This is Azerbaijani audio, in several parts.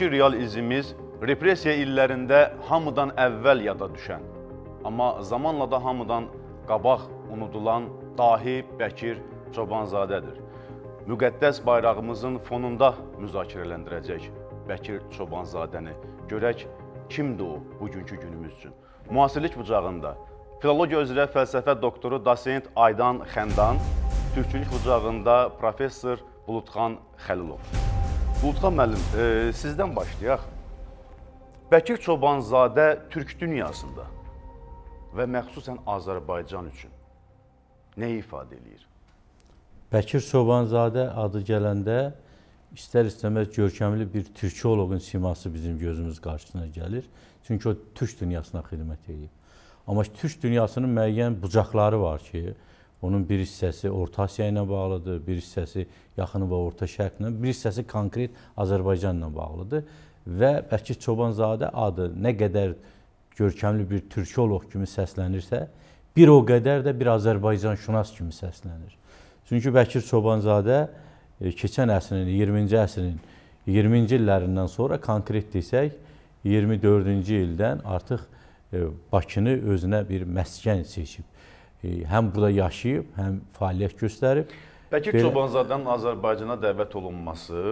Bugünkü real izimiz repressiya illərində hamıdan əvvəl yada düşən, amma zamanla da hamıdan qabaq unudulan dahi Bəkir Çobanzadədir. Müqəddəs bayrağımızın fonunda müzakirələndirəcək Bəkir Çobanzadəni. Görək, kimdir o bugünkü günümüz üçün? Müasirlik bucağında filologiya üzrə fəlsəfə doktoru dosent Aydan Xəndan, türkçülük bucağında professor Buludxan Xəlilov. Sultan müəllim, e, sizdən başlayaq. Bəkir Çobanzadə türk dünyasında və məxsusən Azərbaycan üçün nə ifadə eləyir? Bəkir Çobanzadə adı gələndə istər-istəməz görkəmli bir türkoloqun siması bizim gözümüz qarşısına gəlir. Çünki o türk dünyasına xidmət edib. Amma türk dünyasının müəyyən bucaqları var ki, Onun bir hissəsi Orta Asiya ilə bağlıdır, bir hissəsi Yaxın və Orta Şərqlə, bir hissəsi konkret Azərbaycanla bağlıdır və Bəki Çobanzadə adı nə qədər görkəmli bir türkoloq kimi səslənirsə, bir o qədər də bir Azərbaycan şünas kimi səslənir. Çünki Bəkir Çobanzadə e, keçən əsrin, 20-ci əsrin 20-ci illərindən sonra konkret desək, 24-cü ildən artıq e, Bakını özünə bir məskən seçib həm burada yaşayıb, həm fəaliyyət göstərib. Bəkir Belə... Çobanzadənin Azərbaycana dəvət olunması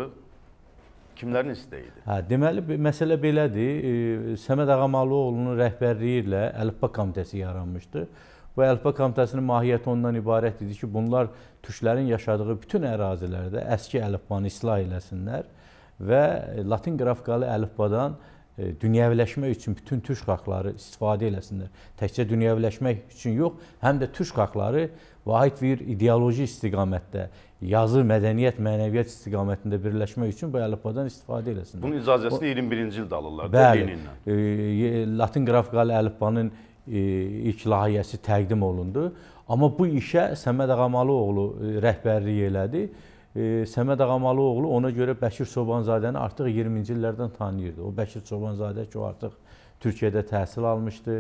kimlərin istəyidir? Hə, deməli məsələ belədir. Səməd Ağamalıoğlunun rəhbərliyi ilə Əlifba komitəsi yaranmışdı. Bu Əlifba komitəsinin mahiyyəti ondan ibarət idi ki, bunlar türklərin yaşadığı bütün ərazilərdə əski əlifbanı islah eləsinlər və Latin qrafikalı əlifbadan E, dünyəviləşmək üçün bütün türk xalqları istifadə eləsinlər. Təkcə dünyəviləşmək üçün yox, həm də türk xalqları vahid bir ideoloji istiqamətdə, yazı, mədəniyyət, mənəviyyat istiqamətində birləşmək üçün bu əlifbadan istifadə eləsinlər. Bunun icazəsini 21-ci ildə alırlar bəli, da Leninlə. E, Latin qrafikalı əlifbanın e, ilk layihəsi təqdim olundu. Amma bu işə Səməd Ağamalıoğlu e, rəhbərlik elədi. E, Səməd Ağamalıoğlu ona görə Bəkir Çobanzadəni artıq 20-ci illərdən tanıyırdı. O Bəkir Çobanzadə ki, o artıq Türkiyədə təhsil almışdı.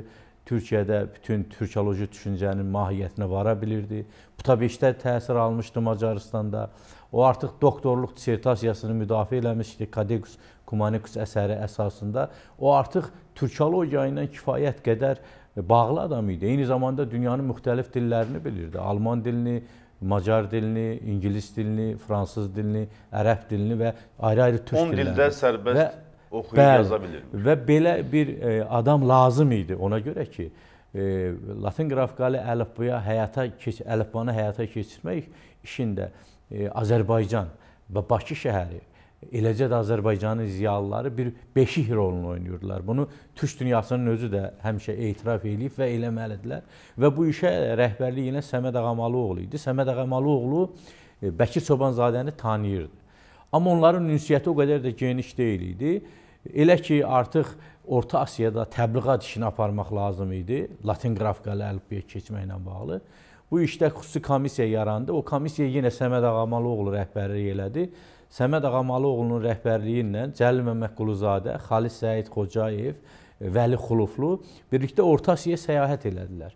Türkiyədə bütün türkoloji düşüncənin mahiyyətinə vara bilirdi. Butabeşdə təsir almışdı Macaristanda. O artıq doktorluq dissertasiyasını müdafiə eləmişdi Kadegus Kumanikus əsəri əsasında. O artıq türkologiya ilə kifayət qədər bağlı adam idi. Eyni zamanda dünyanın müxtəlif dillərini bilirdi. Alman dilini, macar dilini, ingilis dilini, fransız dilini, ərəb dilini və ayrı-ayrı türk dillərini. 10 dildə dilini. sərbəst və, oxuyub bəli, yaza bilirmiş. Və belə bir e, adam lazım idi ona görə ki, e, Latin qrafikalı əlifbaya həyata keç əlifbanı həyata keçirmək işində e, Azərbaycan və Bakı şəhəri eləcə də Azərbaycanın ziyalıları bir beşik rolunu oynayırdılar. Bunu türk dünyasının özü də həmişə etiraf edib və eləməlidirlər. Və bu işə rəhbərlik yenə Səməd Ağamalıoğlu idi. Səməd Ağamalıoğlu e, Bəkir Çobanzadəni tanıyırdı. Amma onların ünsiyyəti o qədər də geniş deyil idi. Elə ki artıq Orta Asiyada təbliğat işini aparmaq lazım idi. Latin qrafikalı əlifbiyə keçməklə bağlı. Bu işdə xüsusi komissiya yarandı. O komissiya yenə Səməd Ağamalıoğlu rəhbərlik elədi. Səməd Ağamalıoğlunun rəhbərliyi ilə Cəlil Məmmədquluzadə, Xalis Səid Xocayev, Vəli Xuluflu birlikdə Orta Asiyaya səyahət elədilər.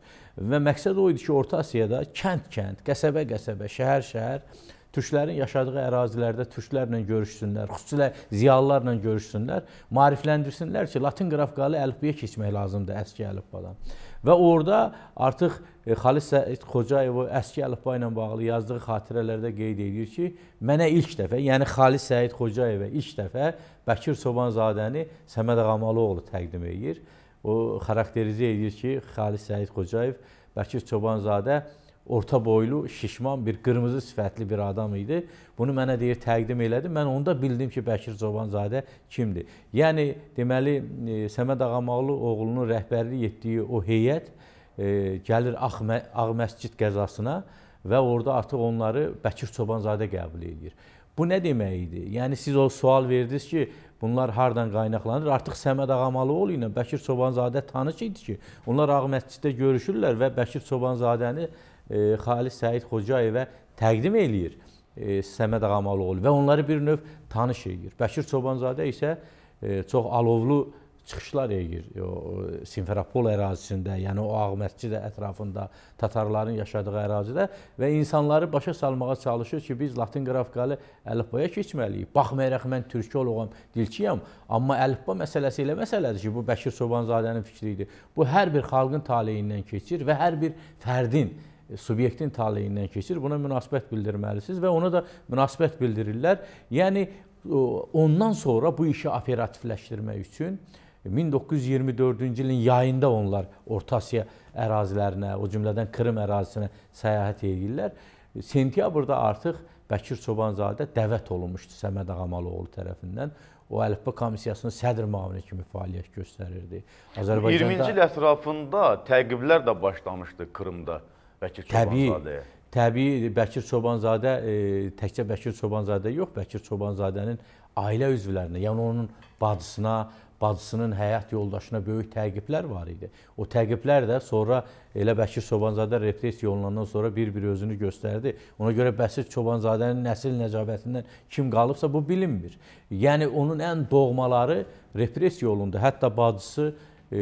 Və məqsəd o idi ki, Orta Asiyada kənd-kənd, qəsəbə-qəsəbə, şəhər-şəhər türklərin yaşadığı ərazilərdə türklərlə görüşsünlər, xüsusilə ziyalılarla görüşsünlər, maarifləndirsinlər ki, Latin qrafqalı əlifbiyə keçmək lazımdır əski əlifbadan. Və orada artıq e, Xalis Səid e, Xocayev əski əlifba ilə bağlı yazdığı xatirələrdə qeyd edir ki, mənə ilk dəfə, yəni Xalis Səid Xocayevə ilk dəfə Bəkir Sobanzadəni Səməd Ağamalıoğlu təqdim edir. O xarakterizə edir ki, Xalis Səid Xocayev Bəkir Çobanzadə orta boylu, şişman bir qırmızı sifətli bir adam idi. Bunu mənə deyir, təqdim elədi. Mən onu da bildim ki, Bəkir Çobanzadə kimdir. Yəni deməli e, Səməd Ağamoğlu oğlunun rəhbərlik etdiyi o heyət e, gəlir Ağ, Ağ məscid qəzasına və orada artıq onları Bəkir Çobanzadə qəbul edir. Bu nə demək idi? Yəni siz o sual verdiniz ki, bunlar hardan qaynaqlanır? Artıq Səməd Ağamalıoğlu ilə Bəkir Çobanzadə tanış idi ki, onlar Ağ məsciddə görüşürlər və Bəkir Çobanzadəni e, Xalis Səid Xocayevə təqdim eləyir e, Səməd Ağamalıoğlu və onları bir növ tanış eləyir. Bəkir Çobanzadə isə e, çox alovlu çıxışlar eləyir. O e, Simferopol ərazisində, yəni o Ağ məscid ətrafında, tatarların yaşadığı ərazidə və insanları başa salmağa çalışır ki, biz Latin qrafikalı əlifbaya keçməliyik. Baxmayaraq mən türkü oluğam, dilçiyam, amma əlifba məsələsi elə məsələdir ki, bu Bəşir Sobanzadənin fikri idi. Bu hər bir xalqın taleyindən keçir və hər bir fərdin E, subyektin taleyindən keçir. Buna münasibət bildirməlisiniz və ona da münasibət bildirirlər. Yəni ondan sonra bu işi operativləşdirmək üçün 1924-cü e, ilin yayında onlar Orta Asiya ərazilərinə, o cümlədən Krım ərazisinə səyahət edirlər. E, sentyabrda artıq Bəkir Çobanzadə dəvət olunmuşdu Səməd Ağamalıoğlu tərəfindən o əlifba komissiyasının sədr müavini kimi fəaliyyət göstərirdi. Azərbaycanda 20-ci il ətrafında təqiblər də başlamışdı Krımda. Bəkir Çobanzadəyə. Təbii Bəkir Çobanzadə e, təkcə Bəkir Çobanzadə yox, Bəkir Çobanzadənin ailə üzvlərinə, yəni onun bacısına, bacısının həyat yoldaşına böyük təqiblər var idi. O təqiblər də sonra elə Bəkir Çobanzadə repressiya olunandan sonra bir-bir özünü göstərdi. Ona görə Bəsir Çobanzadənin nəsil nəcabətindən kim qalıbsa bu bilinmir. Yəni onun ən doğmaları repressiya olundu. Hətta bacısı e,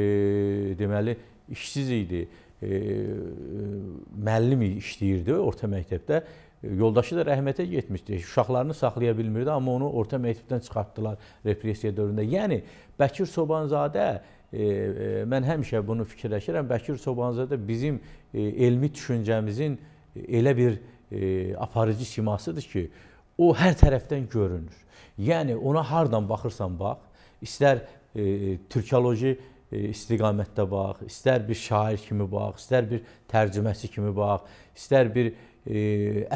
deməli işsiz idi. E, e, müəllim işləyirdi orta məktəbdə. E, yoldaşı da rəhmətə getmişdi. Uşaqlarını saxlaya bilmirdi, amma onu orta məktəbdən çıxartdılar repressiya dövründə. Yəni Bəkir Sobanzadə e, mən həmişə bunu fikirləşirəm. Bəkir Sobanzadə bizim e, elmi düşüncəmizin elə bir e, aparıcı simasıdır ki, o hər tərəfdən görünür. Yəni ona hardan baxırsan bax, istər e, türkoloji e, E, istiqamətdə bax, istər bir şair kimi bax, istər bir tərcüməçi kimi bax, istər bir e,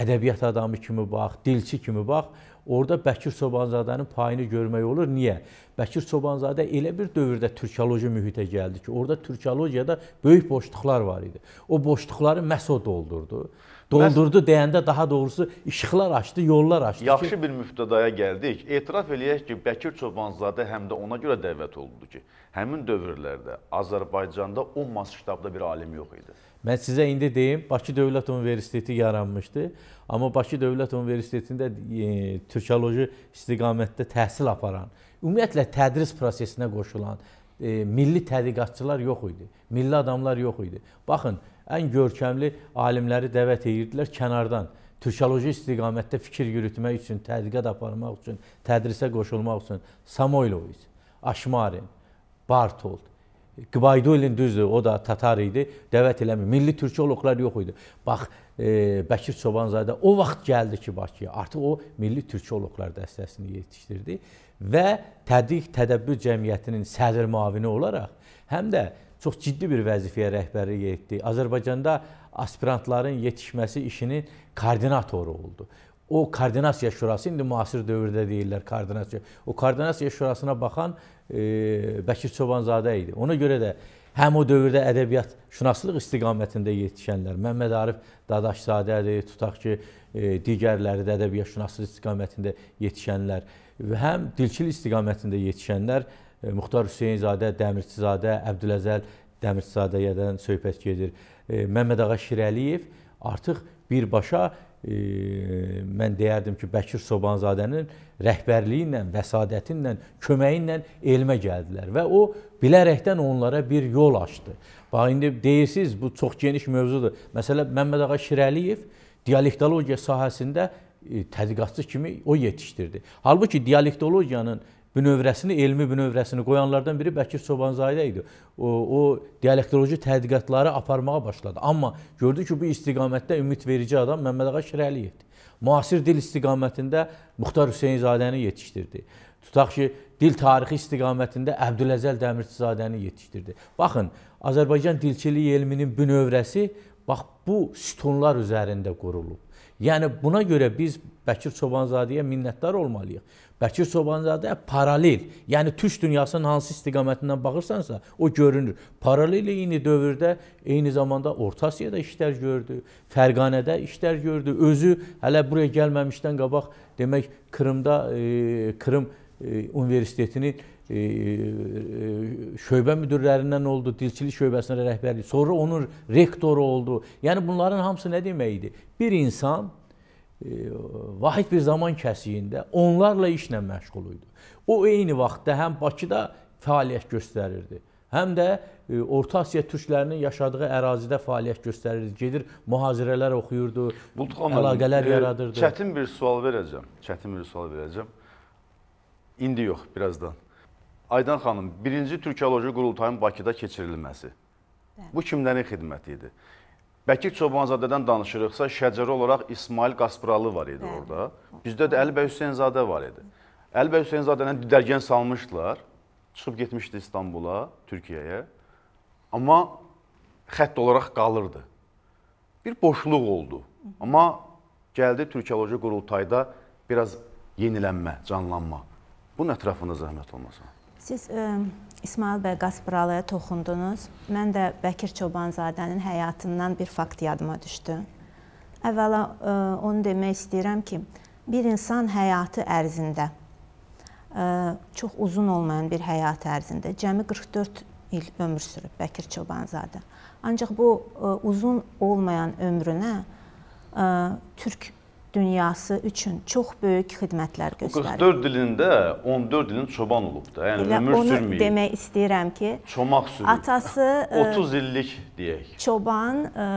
ədəbiyyat adamı kimi bax, dilçi kimi bax, orada Bəkir Çobanzadənin payını görmək olur. Niyə? Bəkir Çobanzadə elə bir dövrdə türkoloji mühitə gəldi ki, orada türkologiyada böyük boşluqlar var idi. O boşluqları məhz o doldurdu. Doldurdu Bəs, deyəndə daha doğrusu işıqlar açdı, yollar açdı. Yaxşı ki, bir müftədaya gəldik. Etiraf eləyək ki, Bəkir Çobanzadə həm də ona görə dəvət olundu ki, həmin dövrlərdə Azərbaycanda o masştabda bir alim yox idi. Mən sizə indi deyim, Bakı Dövlət Universiteti yaranmışdı. Amma Bakı Dövlət Universitetində e, türkoloji istiqamətdə təhsil aparan, ümumiyyətlə tədris prosesinə qoşulan, e, milli tədqiqatçılar yox idi. Milli adamlar yox idi. Baxın, ən görkəmli alimləri dəvət edirdilər kənardan. Türkoloji istiqamətdə fikir yürütmək üçün, tədqiqat aparmaq üçün, tədrisə qoşulmaq üçün Samoylovic, Aşmarin, Bartold, Qibaydulin düzdür, o da tatar idi, dəvət eləmir. Milli türkoloqlar yox idi. Bax, e, Bəkir Çobanzadə o vaxt gəldi ki, Bakıya. Artıq o milli türkoloqlar dəstəsini yetişdirdi və Tədqiq Tədəbbür Cəmiyyətinin sədr müavini olaraq həm də çox ciddi bir vəzifəyə rəhbərlik etdi. Azərbaycanda aspirantların yetişməsi işinin koordinatoru oldu o koordinasiya şurası indi müasir dövrdə deyirlər koordinasiya. O koordinasiya şurasına baxan e, Bəkir Çobanzadə idi. Ona görə də həm o dövrdə ədəbiyyat şünaslıq istiqamətində yetişənlər, Məmməd Arif Dadaşzadədir, tutaq ki, e, digərləri də ədəbiyyat şünaslıq istiqamətində yetişənlər və həm dilçil istiqamətində yetişənlər e, Muxtar Hüseynzadə, Dəmirçizadə, Əbdüləzəl Dəmirçizadəyədən söhbət gedir. E, Məmməd Ağa Şirəliyev artıq birbaşa e, mən deyərdim ki, Bəkir Sobanzadənin rəhbərliyi ilə, vəsadəti ilə, köməyi ilə elmə gəldilər və o bilərəkdən onlara bir yol açdı. Bax indi deyirsiniz, bu çox geniş mövzudur. Məsələn, Məmməd ağa Şirəliyev dialektologiya sahəsində e, tədqiqatçı kimi o yetişdirdi. Halbuki dialektologiyanın bünövrəsini, elmi bünövrəsini qoyanlardan biri Bəkir Çobanzadə idi. O, o dialektoloji tədqiqatları aparmağa başladı. Amma gördü ki, bu istiqamətdə ümidverici adam Məmmədağa Şirəliyevdir. Müasir dil istiqamətində Muxtar Hüseynzadəni yetişdirdi. Tutaq ki, dil tarixi istiqamətində Əbdüləzəl Dəmirçizadəni yetişdirdi. Baxın, Azərbaycan dilçiliyi elminin bünövrəsi bax bu sütunlar üzərində qurulub. Yəni buna görə biz Bəkir Çobanzadəyə minnətdar olmalıyıq. Bəkir Sobanzadə paralel, yəni türk dünyasının hansı istiqamətindən baxırsansa, o görünür. Paralel eyni dövrdə eyni zamanda Orta Asiyada işlər gördü, Fərqanədə işlər gördü. Özü hələ buraya gəlməmişdən qabaq demək Krımda e, Krım e, Universitetinin e, e, şöbə müdürlərindən oldu, dilçilik şöbəsinə rəhbərlik, sonra onun rektoru oldu. Yəni bunların hamısı nə demək idi? Bir insan E, vahid bir zaman kəsiyində onlarla işlə məşğul idi. O eyni vaxtda həm Bakıda fəaliyyət göstərirdi, həm də e, Orta Asiya türklərinin yaşadığı ərazidə fəaliyyət göstərirdi. Gedir mühazirələr oxuyurdu, Bultxan əlaqələr e, yaradırdı. Çətin bir sual verəcəm. Çətin bir sual verəcəm. İndi yox, birazdan. Aydan xanım, birinci Türkoloji qurultayın Bakıda keçirilməsi. Bəli. Bu kimlərin xidməti idi? Bəkir Çobanzadədən danışırıqsa, şəcəri olaraq İsmail Qaspralı var idi Hə. orada. Bizdə də Əli bəy Hüseynzadə var idi. Əli bəy Hüseynzadəni didərgən salmışdılar. Çıxıb getmişdi İstanbula, Türkiyəyə. Amma xətt olaraq qalırdı. Bir boşluq oldu. Amma gəldi Türkiyoloji qurultayda biraz yenilənmə, canlanma. Bunun ətrafında zəhmət olmasa. Siz e, İsmail bəy Qasıbralıya toxundunuz. Mən də Bəkir Çobanzadənin həyatından bir fakt yadıma düşdü. Əvvəla ə, e, onu demək istəyirəm ki, bir insan həyatı ərzində ə, e, çox uzun olmayan bir həyat ərzində cəmi 44 il ömür sürüb Bəkir Çobanzadə. Ancaq bu ə, e, uzun olmayan ömrünə ə, türk dünyası üçün çox böyük xidmətlər göstərir. 44 ilində 14 ilin çoban olub da, yəni Elə ömür sürməyib. Onu demək istəyirəm ki, çomaq sürüb. Atası 30 e, illik deyək. Çoban, e,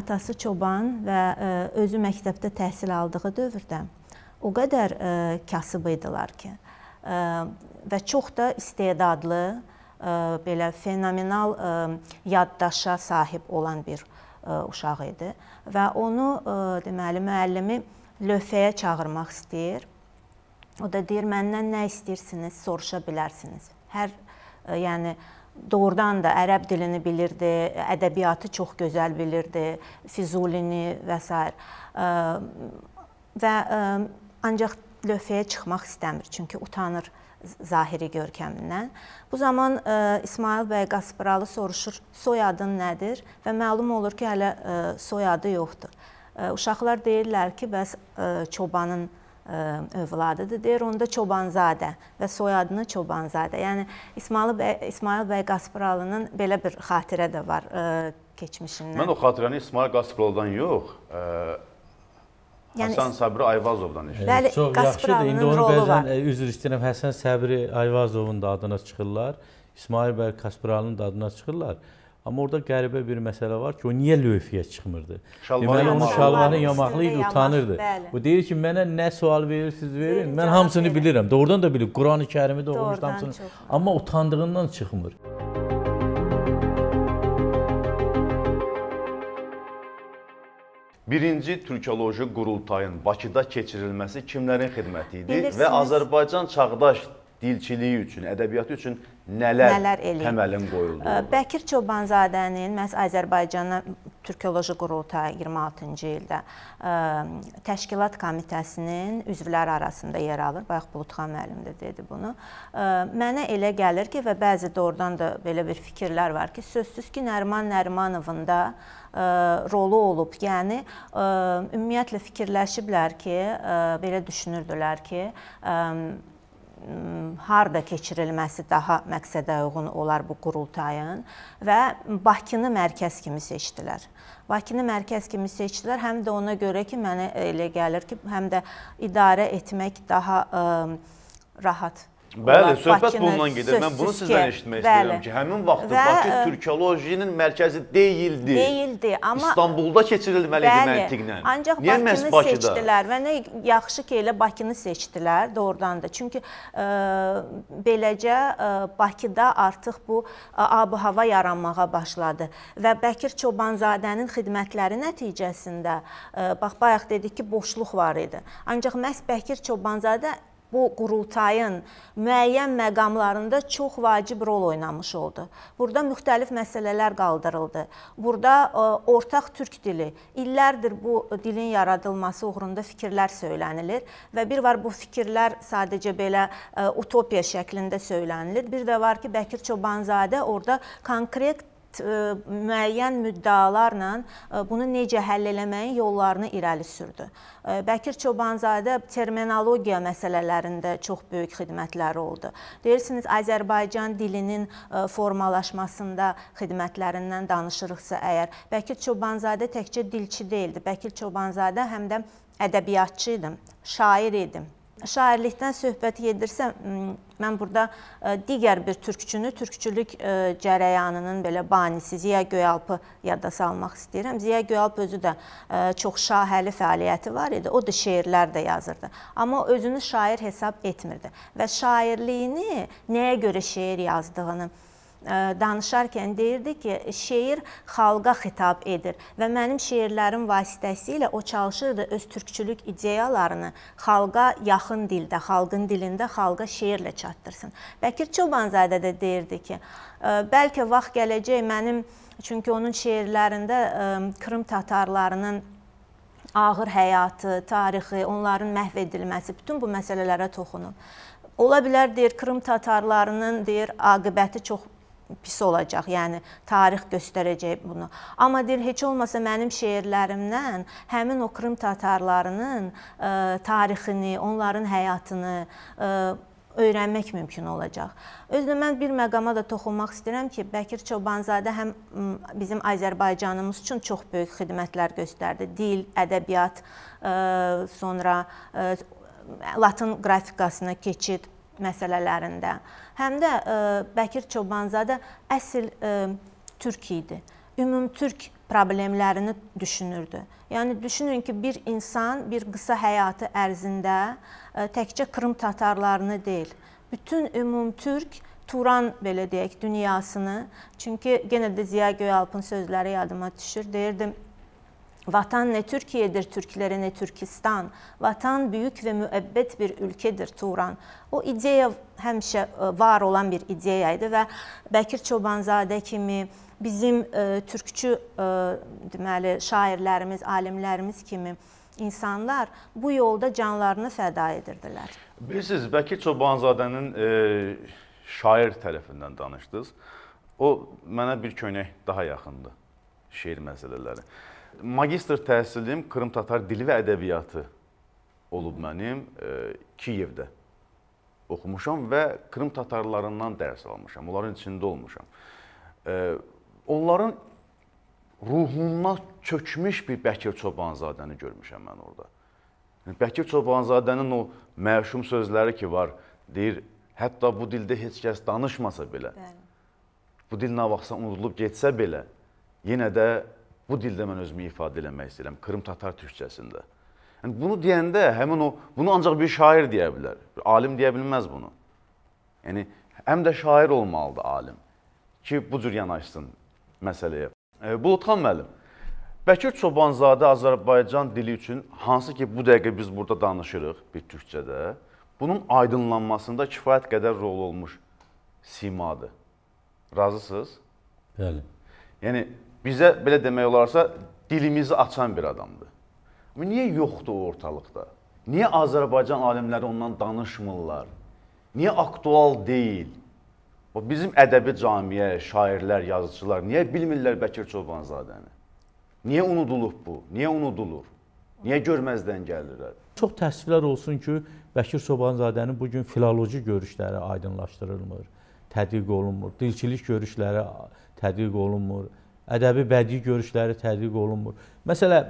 atası çoban və e, özü məktəbdə təhsil aldığı dövrdə o qədər kasıb idilər ki, və çox da istedadlı, belə fenomenal yaddaşa sahib olan bir uşaq idi və onu deməli müəllimi lövhəyə çağırmaq istəyir. O da deyir, məndən nə istəyirsiniz, soruşa bilərsiniz. Hər, e, yəni, doğrudan da ərəb dilini bilirdi, ədəbiyyatı çox gözəl bilirdi, Füzulini və s. E, və e, ancaq lövhəyə çıxmaq istəmir, çünki utanır zahiri görkəmindən. Bu zaman e, İsmail bəy Qaspıralı soruşur, soyadın nədir? Və məlum olur ki, hələ e, soyadı yoxdur. Uşaqlar deyirlər ki, bəs çobanın övladıdır. Deyir onda Çobanzadə və soyadını Çobanzadə. Yəni İsmail bəy İsmail bəy Qaspıralının belə bir xatirə də var ə, keçmişindən. Mən o xatirəni İsmail Qaspıralıdan yox, ə, Yəni, Həsən Sabri Ayvazovdan eşitdim. Bəli, çox yaxşıdır. İndi onu bəzən var. üzr istəyirəm. Həsən Sabri Ayvazovun da adına çıxırlar. İsmail bəy Qaspıralının da adına çıxırlar. Amma orada qəribə bir məsələ var ki, o niyə lövfiyə çıxmırdı? Deməli, onun şalvarı yamaqlı idi, utanırdı. Bəli. O deyir ki, mənə nə sual verirsiniz, verin. Mən hamısını verin. bilirəm. Doğrudan da bilir. Qurani Kərimi də oxumuş hamısını. Çox. Amma utandığından çıxmır. Birinci türkoloji qurultayın Bakıda keçirilməsi kimlərin xidməti idi Bilirsiniz. və Azərbaycan çağdaş dilçiliyi üçün, ədəbiyyatı üçün nələr, nələr eləyib. təməlin qoyuldu? Bəkir Çobanzadənin məhz Azərbaycanla Türkoloji Qurultay 26-cı ildə təşkilat komitəsinin üzvləri arasında yer alır. Bayaq Buludxan müəllim də dedi bunu. Mənə elə gəlir ki, və bəzi doğrudan da belə bir fikirlər var ki, sözsüz ki, Nəriman Nərimanovun da ə, rolu olub. Yəni ə, ümumiyyətlə fikirləşiblər ki, ə, belə düşünürdülər ki, ə, harda keçirilməsi daha məqsədə uyğun olar bu qurultayın və Bakını mərkəz kimi seçdilər. Bakını mərkəz kimi seçdilər, həm də ona görə ki, mənə elə gəlir ki, həm də idarə etmək daha ə, rahat Bəli, olan, söhbət Bakını, bundan gedir. Mən bunu sizdən eşitmək bəli. istəyirəm ki, həmin vaxtı bəli, Bakı ə, e, türkiyolojinin mərkəzi deyildi. Deyildi, amma İstanbulda keçirilməli idi məntiqlə. Ancaq Niyə Bakını Bakıda? seçdilər və nə yaxşı ki, elə Bakını seçdilər doğrudan da. Çünki ə, e, beləcə ə, e, Bakıda artıq bu ab-hava yaranmağa başladı və Bəkir Çobanzadənin xidmətləri nəticəsində ə, bax bayaq dedik ki, boşluq var idi. Ancaq məhz Bəkir Çobanzadə bu qurultayın müəyyən məqamlarında çox vacib rol oynamış oldu. Burada müxtəlif məsələlər qaldırıldı. Burada ə, e, ortaq türk dili illərdir bu dilin yaradılması uğrunda fikirlər söylənilir və bir var bu fikirlər sadəcə belə ə, e, utopiya şəklində söylənilir. Bir də var ki, Bəkir Çobanzadə orada konkret E, müəyyən müddəalarla e, bunu necə həll eləməyin yollarını irəli sürdü. E, Bəkir Çobanzadə terminologiya məsələlərində çox böyük xidmətləri oldu. Deyirsiniz, Azərbaycan dilinin formalaşmasında xidmətlərindən danışırıqsa əgər, Bəkir Çobanzadə təkcə dilçi deyildi. Bəkir Çobanzadə həm də ədəbiyyatçı idim, şair idim şairlikdən söhbət gedirsə, hmm, mən burada e, digər bir türkçünü türkçülük e, cərəyanının belə banisi Ziya Göyalpı yada salmaq istəyirəm. Ziya Göyalp özü də e, çox şahəli fəaliyyəti var idi. O da şeirlər də yazırdı. Amma özünü şair hesab etmirdi və şairliyini nəyə görə şeir yazdığını danışarkən deyirdi ki, şeir xalqa xitab edir və mənim şeirlərim vasitəsilə o çalışırdı öz türkçülük ideyalarını xalqa yaxın dildə, xalqın dilində xalqa şeirlə çatdırsın. Bəkir Çobanzadə də deyirdi ki, bəlkə vaxt gələcək mənim çünki onun şeirlərində e, Krım tatarlarının ağır həyatı, tarixi, onların məhv edilməsi, bütün bu məsələlərə toxunur. Ola bilər deyir Krım tatarlarının deyir aqibəti çox pis olacaq. Yəni tarix göstərəcək bunu. Amma deyir heç olmasa mənim şeirlərimdən həmin o Krım tatarlarının ə, e, tarixini, onların həyatını ə, e, öyrənmək mümkün olacaq. Özünə mən bir məqama da toxunmaq istəyirəm ki, Bəkir Çobanzadə həm bizim Azərbaycanımız üçün çox böyük xidmətlər göstərdi. Dil, ədəbiyyat, ə, e, sonra ə, Latın qrafikasına keçid, məsələlərində, həm də ə, e, Bəkir Çobanzadə əsl ə, e, türk idi. Ümumtürk problemlərini düşünürdü. Yəni düşünün ki, bir insan bir qısa həyatı ərzində ə, e, təkcə Krım tatarlarını deyil, bütün ümumtürk Turan belə deyək dünyasını, çünki yenə də Ziya Göyalpın sözləri yadıma düşür. Deyirdim, Vatan ne Türkiye'dir Türklere ne Türkistan. Vatan büyük ve müebbet bir ülkedir Turan. O ideya həmişə e, var olan bir ideya idi və Bəkir Çobanzadə kimi bizim e, türkçü e, deməli şairlərimiz, alimlərimiz kimi insanlar bu yolda canlarını fəda edirdilər. Bilirsiniz, Bəkir Çobanzadənin e, şair tərəfindən danışdınız. O mənə bir köynək daha yaxındır şeir məsələləri. Magistr təhsilim Krım Tatar dili və ədəbiyyatı olub mənim e, Kiyevdə oxumuşam və Krım Tatarlarından dərs almışam. Onların içində olmuşam. E, onların ruhuna çökmüş bir Bəkir Çobanzadəni görmüşəm mən orada. Yəni Bəkir Çobanzadənin o məşum sözləri ki var, deyir, hətta bu dildə heç kəs danışmasa belə. Bəli. Bu dil nə vaxtsa unudulub getsə belə, yenə də Bu dildə mən özümü ifadə eləmək istəyirəm, Kırım Tatar türkçəsində. Yəni bunu deyəndə həmin o bunu ancaq bir şair deyə bilər. Bir alim deyə bilməz bunu. Yəni həm də şair olmalıdır alim ki, bu cür yanaşsın məsələyə. E, Buludxan müəllim, Bəkir Çobanzadə Azərbaycan dili üçün hansı ki, bu dəqiqə biz burada danışırıq bir türkçədə, bunun aydınlanmasında kifayət qədər rol olmuş simadır. Razısınız? Bəli. Yəni bizə belə demək olarsa dilimizi açan bir adamdır. Amma niyə yoxdur o ortalıqda? Niyə Azərbaycan alimləri ondan danışmırlar? Niyə aktual deyil? O bizim ədəbi camiyə, şairlər, yazıçılar niyə bilmirlər Bəkir Çobanzadəni? Niyə unudulub bu? Niyə unudulur? Niyə görməzdən gəlirlər? Çox təəssüflər olsun ki, Bəkir Çobanzadənin bu gün filoloji görüşləri aydınlaşdırılmır, tədqiq olunmur, dilçilik görüşləri tədqiq olunmur ədəbi bədii görüşləri tədqiq olunmur. Məsələ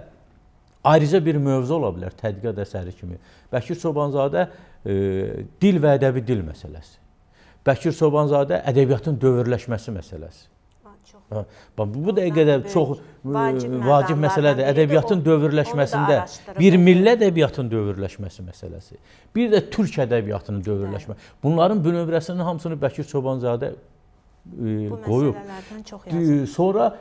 ayrıca bir mövzu ola bilər tədqiqat əsəri kimi. Bəkir Çobanzadə e, dil və ədəbi dil məsələsi. Bəkir Çobanzadə ədəbiyyatın dövürləşməsi məsələsi. Ha, bu dəqiqədə çox e, vacib, vacib məsələdir. Ədəbiyyatın dövürləşməsində bir milli ədəbiyyatın dövürləşməsi məsələsi, bir də türk ədəbiyyatının dövürləşməsi. Hə. Bunların bünövrəsinin hamısını Bəkir Çobanzadə e, Bu qoyub. Çox yazılır. Sonra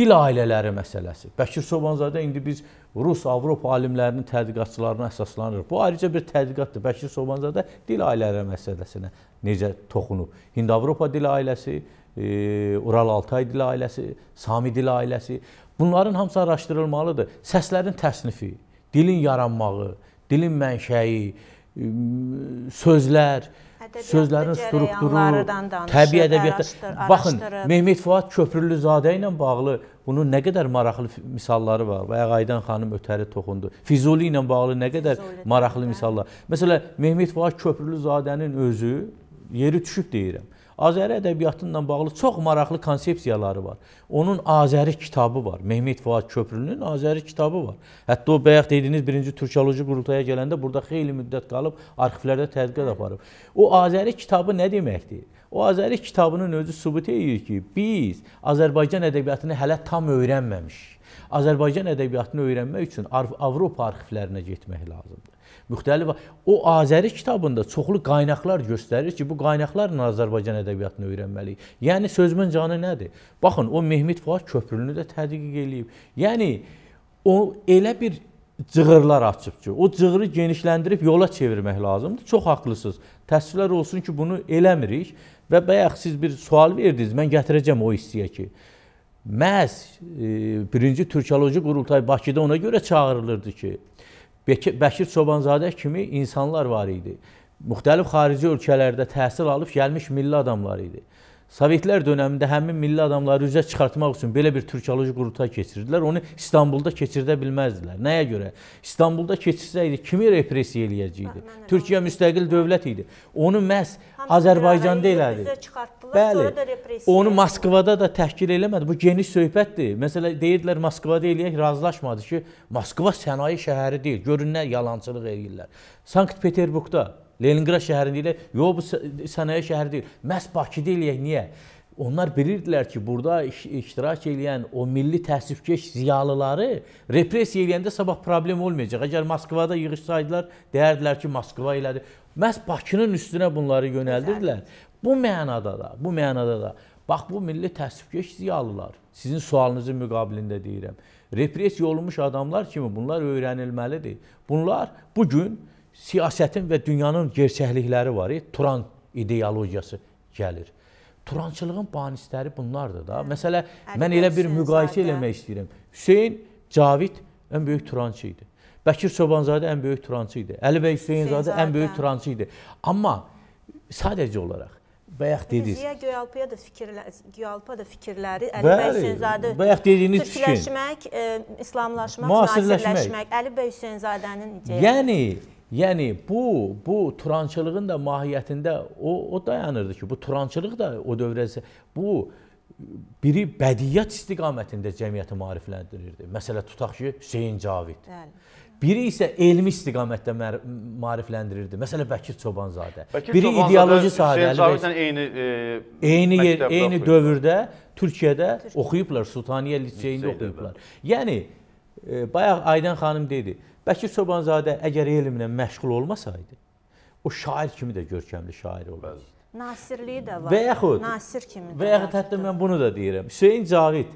dil ailələri məsələsi. Bəkir Sobanzadə indi biz Rus, Avropa alimlərinin tədqiqatçılarına əsaslanırıq. Bu ayrıca bir tədqiqatdır. Bəkir Sobanzadə dil ailələri məsələsinə necə toxunub. Hind-Avropa dil ailəsi, e, Ural Altay dil ailəsi, Sami dil ailəsi. Bunların hamısı araşdırılmalıdır. Səslərin təsnifi, dilin yaranmağı, dilin mənşəyi, e, sözlər, e, sözlərin strukturu, təbii ədəbiyyatda. Baxın, Mehmet Fuad Köprülüzadə ilə bağlı bunun nə qədər maraqlı misalları var. Bayaq Aydan xanım ötəri toxundu. Füzuli ilə bağlı nə qədər Füzuli maraqlı misallar. Məsələn, Mehmet Fuad Köprülüzadənin özü yeri düşüb deyirəm. Azəri ədəbiyyatı ilə bağlı çox maraqlı konsepsiyaları var. Onun Azəri kitabı var. Mehmet Fuad Köprülünün Azəri kitabı var. Hətta o bayaq dediyiniz 1-ci türkoloji qurultaya gələndə burada xeyli müddət qalıb arxivlərdə tədqiqat aparıb. O Azəri kitabı nə deməkdir? O Azəri kitabının özü sübut edir ki, biz Azərbaycan ədəbiyyatını hələ tam öyrənməmişik. Azərbaycan ədəbiyyatını öyrənmək üçün Avropa arxivlərinə getmək lazımdır müxtəlif o Azəri kitabında çoxlu qaynaqlar göstərir ki, bu qaynaqlarla Azərbaycan ədəbiyyatını öyrənməliyik. Yəni sözümün canı nədir? Baxın, o Mehmet Fuad köprünü də tədqiq eləyib. Yəni o elə bir cığırlar açıb ki, o cığırı genişləndirib yola çevirmək lazımdır. Çox haqlısınız. Təəssüflər olsun ki, bunu eləmirik və bayaq siz bir sual verdiniz, mən gətirəcəm o istiyə ki. Məhz e, birinci türkoloji qurultay Bakıda ona görə çağırılırdı ki, Bəkir Çobanzadə kimi insanlar var idi. Müxtəlif xarici ölkələrdə təhsil alıb gəlmiş milli adamlar idi. Sovetlər dönəmində həmin milli adamları üzə çıxartmaq üçün belə bir türkoloji qurultay keçirdilər. Onu İstanbulda keçirdə bilməzdilər. Nəyə görə? İstanbulda keçirsəydi kimi repressiya eləyəcəkdi? Türkiyə müstəqil dövlət idi. Onu məhz Azərbaycanda elədi. Bəli. Onu Moskvada da təhqir eləmədi. Bu geniş söhbətdir. Məsələn, deyirdilər Moskvada eləyək, razılaşmadı ki, Moskva sənaye şəhəri deyil. Görünür yalançılıq eləyirlər. Sankt-Peterburqda Leninqrad şəhərində elə, yox bu sənaye şəhəri deyil. Məs Bakıda eləyək, niyə? Onlar bilirdilər ki, burada iştirak edən o milli təəssüfkeş ziyalıları repressiya eləyəndə sabah problem olmayacaq. Əgər Moskvada yığışsaydılar, deyərdilər ki, Moskva elədi. Məs Bakının üstünə bunları yönəldirdilər. Bu mənada da, bu mənada da bax bu milli təəssüfkeş ziyalılar sizin sualınızın müqabilində deyirəm. Repressiya olunmuş adamlar kimi bunlar öyrənilməlidir. Bunlar bu gün siyasətin və dünyanın gerçəklikləri var. Turan ideologiyası gəlir. Turançılığın banisləri bunlardır da. Məsələ, mən elə bir müqayisə eləmək istəyirəm. Hüseyn Cavid ən böyük Turançı idi. Bəkir Çobanzadə ən böyük Turançı idi. Əli bəy Hüseynzadə ən böyük Turançı idi. Amma sadəcə olaraq Bayaq dediniz. Ziya Göyalpıya da fikirlər, Göyalpa da fikirləri Əli bəy Hüseynzadə bayaq dediyiniz fikir. Türkləşmək, e, İslamlaşmaq, müasirləşmək, Əli bəy Hüseynzadənin necə? Yəni Yəni bu bu turançılığın da mahiyyətində o o dayanırdı ki, bu turançılıq da o dövrəsə bu biri bədiiyyat istiqamətində cəmiyyəti maarifləndirirdi. Məsələn tutaq ki, Hüseyn Cavid. Bəli. Biri isə elmi istiqamətdə maarifləndirirdi. Məsələn Bəkir Çobanzadə. Bəkir Biri Çobanzadə, ideoloji sahədə. Hüseyn Cavidlə eyni e, eyni yer, eyni oxuyub. dövrdə Türkiyədə Türkiyə. oxuyublar, Sultaniyə liseyində oxuyublar. Yəni e, bayaq Aydan xanım dedi, e, Bəkir Çobanzadə əgər elmlə məşğul olmasaydı, o şair kimi də görkəmli şair olardı. Nasirliyi də var. Və yaxud, Nasir kimi də. Və yaxud hətta mən bunu da deyirəm. Hüseyn Cavid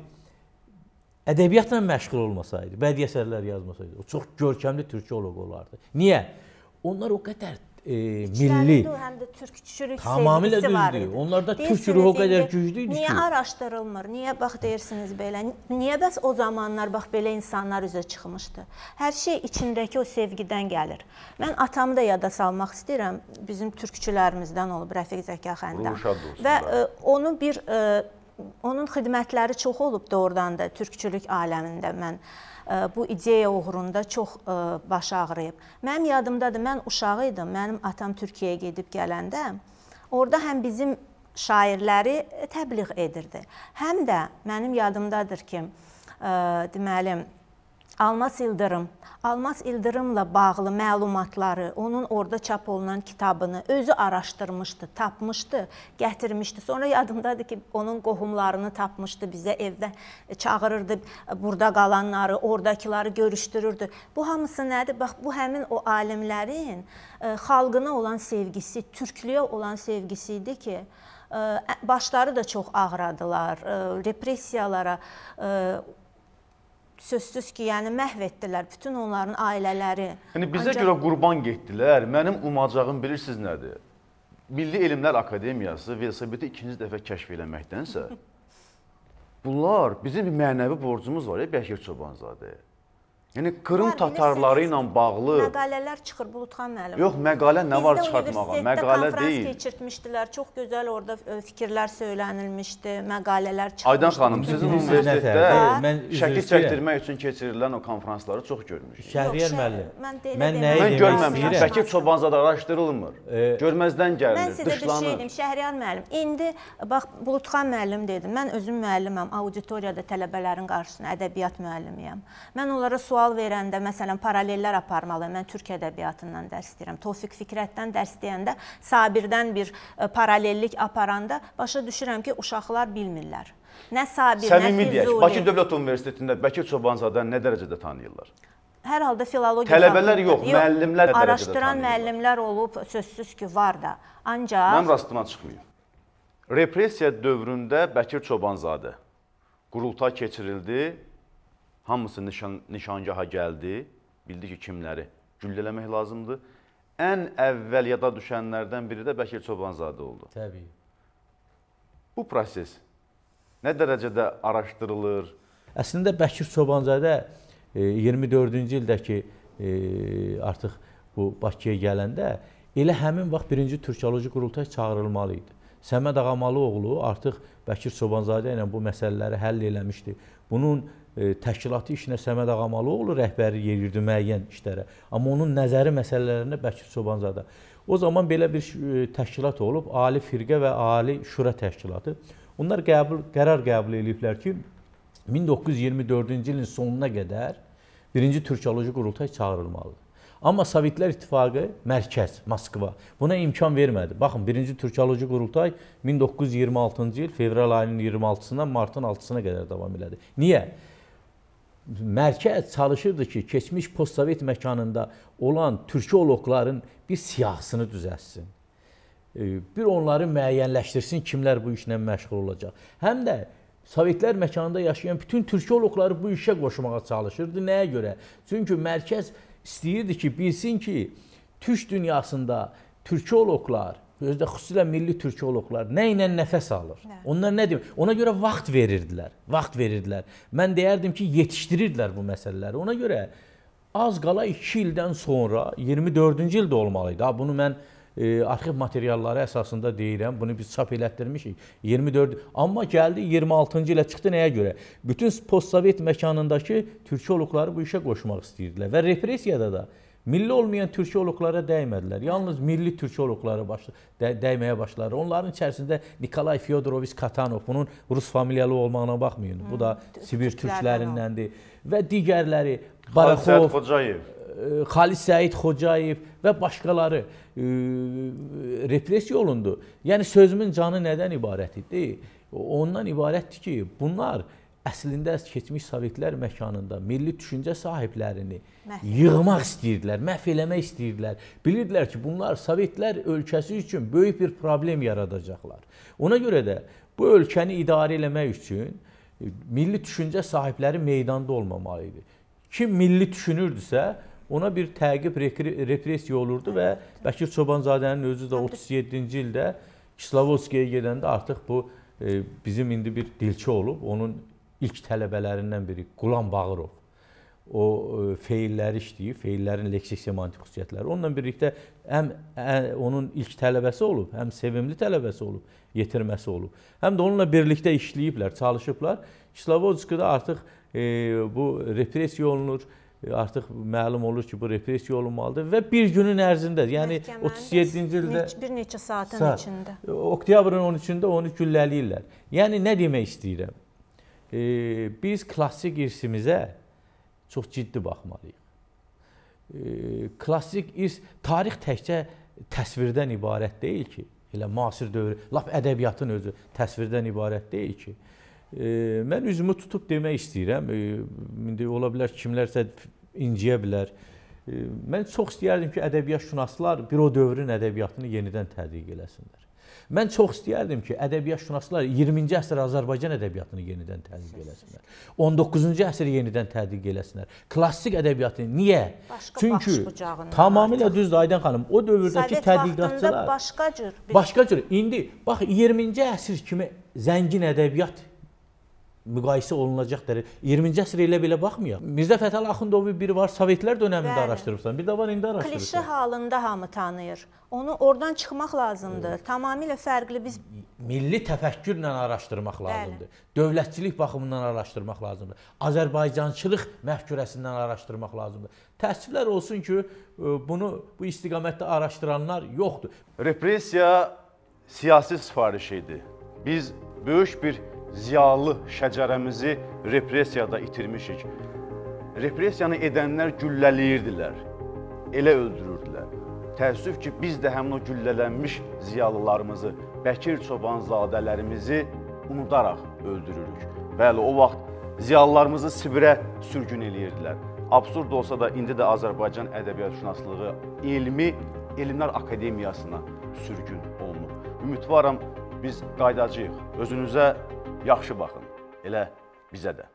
ədəbiyyatla məşğul olmasaydı, bədii əsərlər yazmasaydı, o çox görkəmli türkoloq olardı. Niyə? Onlar o qədər e, milli. həm də türkçülük tamamilə sevgisi var idi. Onlarda türkçülük o qədər güclüydü ki. Niyə araşdırılmır? Niyə bax deyirsiniz belə? Niyə bəs o zamanlar bax belə insanlar üzə çıxmışdı? Hər şey içindəki o sevgidən gəlir. Mən atamı da yada salmaq istəyirəm. Bizim türkçülərimizdən olub Rəfiq Zəkaxəndə. Və ə, e, onu bir ə, e, onun xidmətləri çox olub doğrudan da türkçülük aləmində mən. Ə, bu ideya uğrunda çox baş ağrıyıb. Mənim yadımdadır, mən uşağı idim. Mənim atam Türkiyəyə gedib gələndə orada həm bizim şairləri e, təbliğ edirdi. Həm də mənim yadımdadır ki, e, deməli, Almas İldırım. Almas İldırımla bağlı məlumatları, onun orada çap olunan kitabını özü araşdırmışdı, tapmışdı, gətirmişdi. Sonra yadımdadır ki, onun qohumlarını tapmışdı bizə evdə çağırırdı, burada qalanları, ordakiları görüşdürürdü. Bu hamısı nədir? Bax, bu həmin o alimlərin e, xalqına olan sevgisi, türklüyə olan sevgisi idi ki, e, başları da çox ağradılar, e, repressiyalara sözsüz ki, yəni məhv etdilər bütün onların ailələri. Yəni bizə Ancaq... görə qurban getdilər. Mənim umacağım bilirsiniz nədir? Milli Elmlər Akademiyası velosipedi ikinci dəfə kəşf eləməkdənsə bunlar bizim bir mənəvi borcumuz var ya Bəkir Çobanzadə. Yəni Krım var, hə, tatarları ilə bağlı məqalələr çıxır Buludxan müəllim. Yox, məqalə nə Bizdə var çıxartmağa? Məqalə deyil. keçirtmişdilər. Çox gözəl orada e, fikirlər söylənilmişdi, məqalələr çıxmışdı. Aydan xanım, sizin universitetdə şəkil çəkdirmək üçün keçirilən o konfransları çox görmüşük. Şəhriyar müəllim. Mən, mən nəyi mən görməmişəm. Şəkil çobanzada araşdırılmır. E, Görməzdən gəlinir, dışlanır. Mən sizə bir şey deyim, Şəhriyar müəllim. İndi bax Buludxan müəllim dedim. Mən özüm müəlliməm, auditoriyada tələbələrin qarşısında ədəbiyyat müəllimiyəm. Mən onlara sual sual verəndə, məsələn, paralellər aparmalıyam. Mən türk ədəbiyyatından dərs deyirəm. Tofiq Fikrətdən dərs deyəndə, Sabirdən bir e, paralellik aparanda başa düşürəm ki, uşaqlar bilmirlər. Nə Sabir, Səmimi nə Füzuli. Deyək, Bakı Dövlət Universitetində Bəkir Çobanzadə nə dərəcədə tanıyırlar? Hər halda filologiya Tələbələr yox, yox müəllimlər dərəcədə araşdıran müəllimlər olub sözsüz ki, var da. Ancaq Mən rastıma çıxmayım. Repressiya dövründə Bəkir Çobanzadə qurultay keçirildi hamısı nişan, nişangaha gəldi, bildi ki, kimləri güllələmək lazımdır. Ən əvvəl yada düşənlərdən biri də Bəkir Çobanzadə oldu. Təbii. Bu proses nə dərəcədə araşdırılır? Əslində Bəkir Çobanzadə 24-cü e, ildəki e, artıq bu Bakıya gələndə elə həmin vaxt birinci türkoloji qurultay çağırılmalı idi. Səməd Ağamalıoğlu artıq Bəkir Çobanzadə ilə bu məsələləri həll eləmişdi. Bunun E, təşkilatı işinə Səməd Ağamalıoğlu rəhbərlik edirdi müəyyən işlərə. Amma onun nəzəri məsələlərində Bəkir Çobanzadə. O zaman belə bir e, təşkilat olub, Ali Firqə və Ali Şura təşkilatı. Onlar qəbul, qərar qəbul ediblər ki, 1924-cü ilin sonuna qədər birinci türkoloji qurultay çağırılmalıdır. Amma Sovetlər İttifaqı mərkəz Moskva buna imkan vermədi. Baxın, 1-ci türkoloji qurultay 1926-cı il fevral ayının 26-sından martın 6-sına qədər davam elədi. Niyə? mərkəz çalışırdı ki, keçmiş postsovet məkanında olan türkoloqların bir siyahısını düzəltsin. E, bir onları müəyyənləşdirsin, kimlər bu işlə məşğul olacaq. Həm də Sovetlər məkanında yaşayan bütün türkoloqları bu işə qoşmağa çalışırdı. Nəyə görə? Çünki mərkəz istəyirdi ki, bilsin ki, türk dünyasında türkoloqlar özdə xüsusilə milli türkoloqlar nə ilə nəfəs alır? Nə? Hə. Onlar nə deyir? Ona görə vaxt verirdilər. Vaxt verirdilər. Mən deyərdim ki, yetişdirirdilər bu məsələləri. Ona görə az qala 2 ildən sonra 24-cü ildə olmalı idi. Ha bunu mən e, arxiv materialları əsasında deyirəm. Bunu biz çap elətdirmişik. 24 amma gəldi 26-cı ilə çıxdı nəyə görə? Bütün postsovet məkanındakı türkoloqları bu işə qoşmaq istəyirdilər və repressiyada da Milli olmayan türkoloqlara dəymədilər. Yalnız milli türkoloqlara başla, də, dəyməyə başladılar. Onların içərisində Nikolay Fyodoroviç Katanov, bunun rus familiyalı olmağına baxmayın. Hı, Bu da Sibir türklərindəndir. Və digərləri Baraxov, e, Xalis Səid Xocayev və başqaları e, repressiya olundu. Yəni sözümün canı nədən ibarət idi? Ondan ibarətdir ki, bunlar e, əslində keçmiş sovetlər məkanında milli düşüncə sahiblərini məhv. yığmaq istəyirdilər, məhv eləmək istəyirdilər. Bilirdilər ki, bunlar sovetlər ölkəsi üçün böyük bir problem yaradacaqlar. Ona görə də bu ölkəni idarə eləmək üçün e, milli düşüncə sahibləri meydanda olmamalı idi. Kim milli düşünürdüsə, ona bir təqib, repressiya olurdu və Bəkir Çobanzadənin özü də 37-ci ildə Kislovodskiyə gedəndə artıq bu e, bizim indi bir dilçi olub, onun ilk tələbələrindən biri Qulam Bağırov o e, feilləri işləyir, feillərin leksik-semantik xüsusiyyətləri. Onunla birlikdə həm onun ilk tələbəsi olub, həm sevimli tələbəsi olub, yetirməsi olub. Həm də onunla birlikdə işləyiblər, çalışıblar. Kislovodskda artıq e, bu repressiya olunur. E, artıq məlum olur ki, bu repressiya olunmalıdır və bir günün ərzində, yəni 37-ci ildə bir neçə saatın saat, içində. Oktyabrın 13-də onu güllələyirlər. Yəni nə demək istəyirəm? e, biz klassik irsimizə çox ciddi baxmalıyıq. E, klassik irs, tarix təkcə təsvirdən ibarət deyil ki, elə müasir dövr, lap ədəbiyyatın özü təsvirdən ibarət deyil ki. E, mən üzümü tutub demək istəyirəm, e, indi ola bilər kimlərsə inciyə bilər. E, mən çox istəyərdim ki, ədəbiyyat şünaslar bir o dövrün ədəbiyyatını yenidən tədqiq eləsinlər. Mən çox istəyərdim ki, ədəbiyyatşünaslar 20-ci əsr Azərbaycan ədəbiyyatını yenidən tədqiq eləsinlər. 19-cu əsr yenidən tədqiq eləsinlər. Klassik ədəbiyyatı niyə? Başqa Çünki tamamilə düzdür Aydan xanım. O dövrdəki tədqiqatçılar başqa cür. Başqa cür. İndi bax 20-ci əsr kimi zəngin ədəbiyyat müqayisə olunacaq dərəcə 20-ci əsrə elə belə baxmayaq. Mirzə Fətəli Axundovu bir var Sovetlər dövründə araşdırıbsan, bir də var indi araşdırırsan. Klişe halında hamı tanıyır. Onu oradan çıxmaq lazımdır. Bəli. Tamamilə fərqli biz milli təfəkkürlə araşdırmaq lazımdır. Bəli. Dövlətçilik baxımından araşdırmaq lazımdır. Azərbaycançılıq məfkurəsindən araşdırmaq lazımdır. Təəssüflər olsun ki, e, bunu bu istiqamətdə araşdıranlar yoxdur. Repressiya siyasi sifariş idi. Biz böyük bir ziyalı şəcərəmizi repressiyada itirmişik. Repressiyanı edənlər güllələyirdilər, elə öldürürdülər. Təəssüf ki, biz də həmin o güllələnmiş ziyalılarımızı, Bəkir Çobanzadələrimizi unudaraq öldürürük. Bəli, o vaxt ziyalılarımızı Sibirə sürgün eləyirdilər. Absurd olsa da indi də Azərbaycan ədəbiyyatşünaslığı elmi Elmlər Akademiyasına sürgün olunub. Ümidvaram biz qaydacıyıq. Özünüzə Yaxşı baxın, elə bizə də.